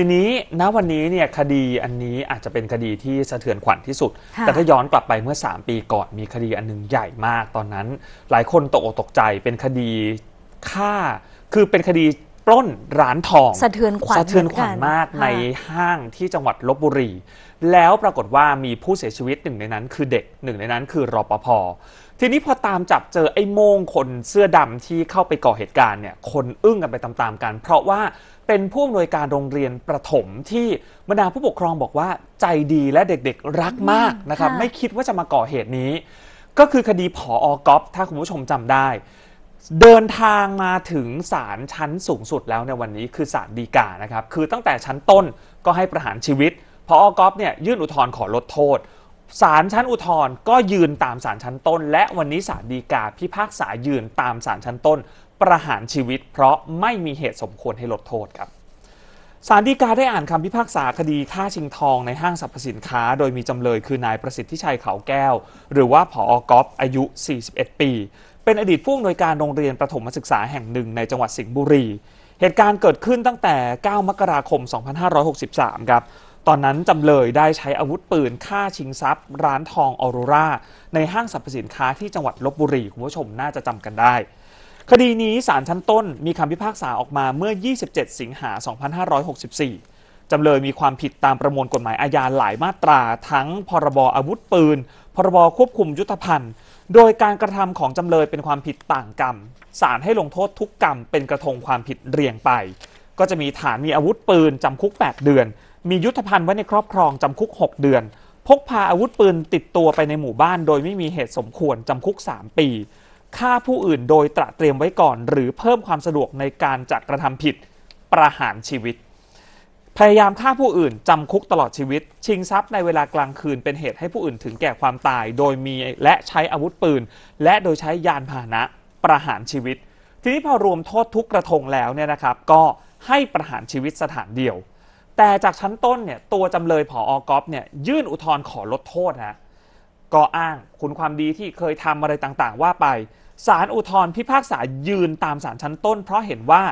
ทีนี้ณวันนี้เนี่ยคดีอันนี้อาจจะเป็นคดีที่สะเทือนขวัญที่สุด แต่ถ้าย้อนกลับไปเมื่อ 3 ปีก่อนมีคดีอันนึงใหญ่มาก ตอนนั้นหลายคนตกอกตกใจเป็นคดีฆ่าคือเป็นคดีล้น ร้านทองสะเทือนขวัญสะเทือนขวัญมากในห้างที่จังหวัดลบบุรี แล้วปรากฏว่ามีผู้เสียชีวิตหนึ่งในนั้นคือเด็กหนึ่งในนั้นคือรอปภทีนี้พอตามจับเจอไอ้โมงคนเสื้อดำที่เข้าไปก่อเหตุการณ์เนี่ย คนอึ้งกันไปตาม ๆ กัน เพราะว่าเป็นผู้อำนวยการโรงเรียนประถมที่บรรดาผู้ปกครองบอกว่าใจดีและเด็กๆรักมากนะครับ ไม่คิดว่าจะมาก่อเหตุนี้ ก็คือคดีผออก๊อฟถ้าคุณผู้ชมจำได้เดินทางมาถึงศาลชั้นสูงสุดแล้วในวันนี้คือศาลฎีกา นะครับ คือตั้งแต่ชั้นต้นก็ให้ประหารชีวิตพออกอฟเนี่ยยื่นอุทธรณ์ขอลดโทษ ศาลชั้นอุทธรณ์ก็ยืนตามศาลชั้นต้น และวันนี้ศาลฎีกาพิพากษายืนตามศาลชั้นต้นประหารชีวิต เพราะไม่มีเหตุสมควรให้ลดโทษครับ ศาลฎีกาได้อ่านคำพิพากษาคดีฆ่าชิงทองในห้างสรรพสินค้า โดยมีจำเลยคือนายประสิทธิชัยเขาแก้ว หรือว่าผออก๊อฟอายุ 41 ปีเป็นอดีตผู้อำนวยการโรงเรียนประถมศึกษาแห่งหนึ่งในจังหวัดสิงห์บุรี เหตุการณ์เกิดขึ้นตั้งแต่ 9 มกราคม 2563 ครับ ตอนนั้นจำเลยได้ใช้อาวุธปืนฆ่าชิงทรัพย์ ร้านทองออโรรา ในห้างสรรพสินค้าที่จังหวัดลบบุรี คุณผู้ชมน่าจะจำกันได้ คดีนี้ศาลชั้นต้นมีคำพิพากษาออกมาเมื่อ 27 สิงหา2564จำเลยมีความผิดตามประมวลกฎหมายอาญาหลายมาตรา ทั้งพรบอาวุธปืน พรบควบคุมยุทธภัณฑ์ โดยการกระทำของจำเลยเป็นความผิดต่างกรรมศาลให้ลงโทษทุกกรรมเป็นกระทงความผิดเรียงไป ก็จะมีฐานมีอาวุธปืนจำคุก 8 เดือน มียุทธภัณฑ์ไว้ในครอบครองจำคุก 6 เดือน พกพาอาวุธปืนติดตัวไปในหมู่บ้าน โดยไม่มีเหตุสมควรจำคุก 3 ปีฆ่าผู้อื่นโดยตระเตรียมไว้ก่อน หรือเพิ่มความสะดวกในการจัดกระทำผิด ประหารชีวิตพยายามฆ่าผู้อื่นจำคุกตลอดชีวิต ชิงทรัพย์ในเวลากลางคืนเป็นเหตุให้ผู้อื่นถึงแก่ความตายโดยมีและใช้อาวุธปืน และโดยใช้ยานพาหนะประหารชีวิต ทีนี้พอรวมโทษทุกกระทงแล้วเนี่ยนะครับ ก็ให้ประหารชีวิตสถานเดียว แต่จากชั้นต้นเนี่ยตัวจำเลยผออกอฟเนี่ยยื่นอุทธรณ์ขอลดโทษนะก็อ้างคุณความดีที่เคยทำอะไรต่างๆ ว่าไปศาลอุทธรณ์พิพากษายืนตามศาลชั้นต้นเพราะเห็นว่า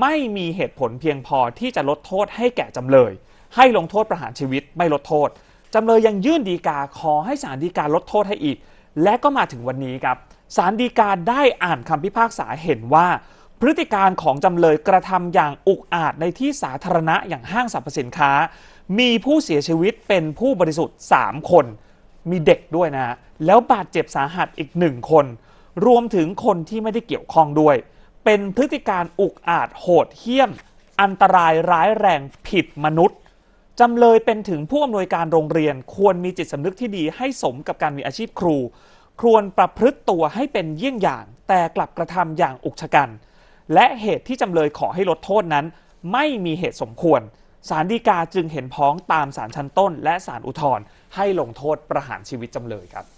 ไม่มีเหตุผลเพียงพอที่จะลดโทษให้แก่จำเลย ให้ลงโทษประหารชีวิตไม่ลดโทษ จำเลยยังยื่นดีกาขอให้ศาลฎีกาลดโทษให้อีก และก็มาถึงวันนี้ครับศาลฎีกาได้อ่านคำพิพากษาเห็นว่า พฤติการของจำเลยกระทำอย่างอุกอาจในที่สาธารณะอย่างห้างสรรพสินค้า มีผู้เสียชีวิตเป็นผู้บริสุทธิ์ 3 คน มีเด็กด้วยนะ แล้วบาดเจ็บสาหัสอีกหนึ่งคน รวมถึงคนที่ไม่ได้เกี่ยวข้องด้วยเป็นพฤติการอุกอาจโหดเหี้ยม อันตรายร้ายแรงผิดมนุษย์จำเลยเป็นถึงผู้อำนวยการโรงเรียน ควรมีจิตสำนึกที่ดี ให้สมกับการมีอาชีพครู ควรประพฤติตัวให้เป็นเยี่ยงอย่าง แต่กลับกระทำอย่างอุกชะกัน และเหตุที่จำเลยขอให้ลดโทษนั้นไม่มีเหตุสมควรสารดีกาจึงเห็นพ้องตามสารชั้นต้น และสารอุทธรณ์ให้ลงโทษ ประหารชีวิตจำเลยครับ